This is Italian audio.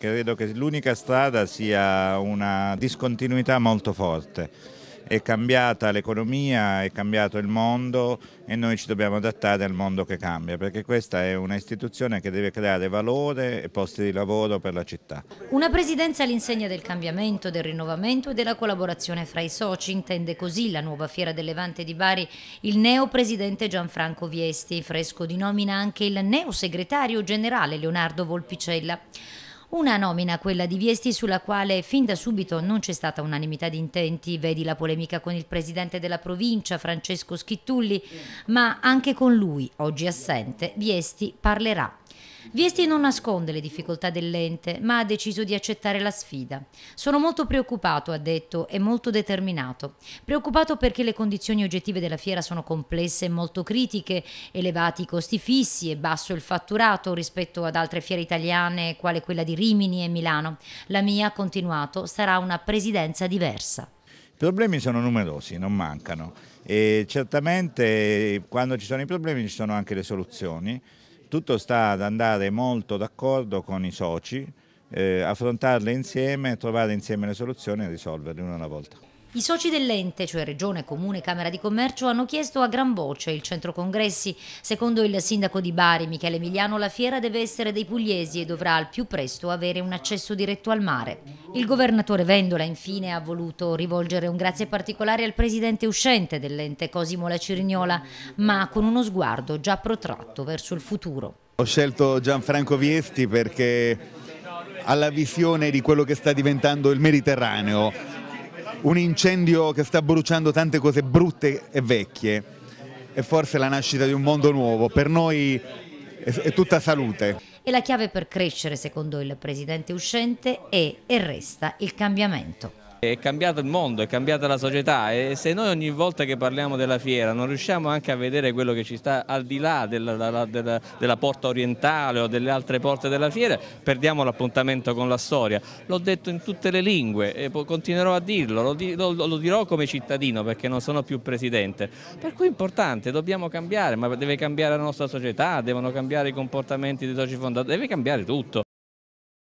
credo che l'unica strada sia una discontinuità molto forte. È cambiata l'economia, è cambiato il mondo e noi ci dobbiamo adattare al mondo che cambia, perché questa è un'istituzione che deve creare valore e posti di lavoro per la città. Una presidenza all'insegna del cambiamento, del rinnovamento e della collaborazione fra i soci, intende così la nuova Fiera del Levante di Bari il neo presidente Gianfranco Viesti, fresco di nomina anche il neo segretario generale Leonardo Volpicella. Una nomina, quella di Viesti, sulla quale fin da subito non c'è stata unanimità di intenti, vedi la polemica con il presidente della provincia, Francesco Schittulli, ma anche con lui, oggi assente, Viesti parlerà. Viesti non nasconde le difficoltà dell'ente, ma ha deciso di accettare la sfida. Sono molto preoccupato, ha detto, e molto determinato. Preoccupato perché le condizioni oggettive della fiera sono complesse e molto critiche, elevati i costi fissi e basso il fatturato rispetto ad altre fiere italiane, quale quella di Rimini e Milano. La mia, ha continuato, sarà una presidenza diversa. I problemi sono numerosi, non mancano e certamente quando ci sono i problemi ci sono anche le soluzioni tutto sta ad andare molto d'accordo con i soci, eh, affrontarle insieme, trovare insieme le soluzioni e risolverle una alla volta. I soci dell'ente, cioè Regione, Comune, Camera di Commercio, hanno chiesto a gran voce il centro congressi. Secondo il sindaco di Bari, Michele Emiliano, la fiera deve essere dei pugliesi e dovrà al più presto avere un accesso diretto al mare. Il governatore Vendola, infine, ha voluto rivolgere un grazie particolare al presidente uscente dell'ente Cosimo La Cirignola, ma con uno sguardo già protratto verso il futuro. Ho scelto Gianfranco Viesti perché ha la visione di quello che sta diventando il Mediterraneo un incendio che sta bruciando tante cose brutte e vecchie e forse la nascita di un mondo nuovo. Per noi è, è tutta salute. E la chiave per crescere, secondo il presidente uscente, è e resta il cambiamento. È cambiato il mondo, è cambiata la società e se noi ogni volta che parliamo della fiera non riusciamo anche a vedere quello che ci sta al di là della, della, della, della porta orientale o delle altre porte della fiera, perdiamo l'appuntamento con la storia. L'ho detto in tutte le lingue e continuerò a dirlo, lo, lo, lo dirò come cittadino perché non sono più presidente. Per cui è importante, dobbiamo cambiare, ma deve cambiare la nostra società, devono cambiare i comportamenti dei soci fondatori, deve cambiare tutto.